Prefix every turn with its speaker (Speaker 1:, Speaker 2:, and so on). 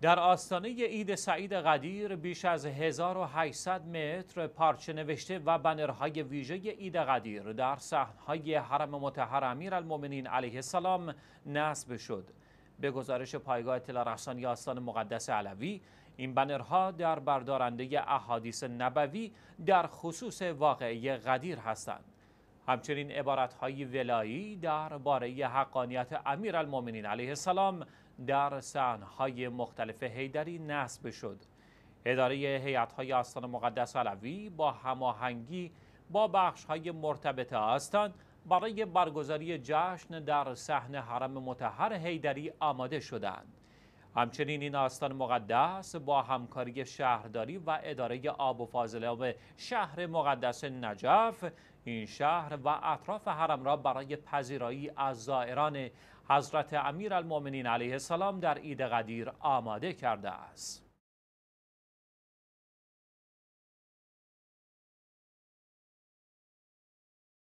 Speaker 1: در آستانه عید سعید قدیر بیش از 1800 متر پارچه نوشته و بنرهای ویژه عید قدیر در صحنهای حرم متحر امیرالمؤمنین علیه السلام نصب شد. به گزارش پایگاه اطلاع رسانی آستان مقدس علوی این بنرها در بردارنده احادیث نبوی در خصوص واقعی قدیر هستند. همچنین های ولایی درباره حقانیت امیرالمؤمنین علیه السلام در سحنهای مختلف حیدری نصب شد اداره های آستان مقدس علوی با هماهنگی با های مرتبط آستان برای برگزاری جشن در صحن حرم متحر حیدری آماده شدند همچنین این آستان مقدس با همکاری شهرداری و اداره آب و فاضلاب شهر مقدس نجف این شهر و اطراف حرم را برای پذیرایی از زائران حضرت امیرالمؤمنین علیه السلام در عید قدیر آماده کرده است.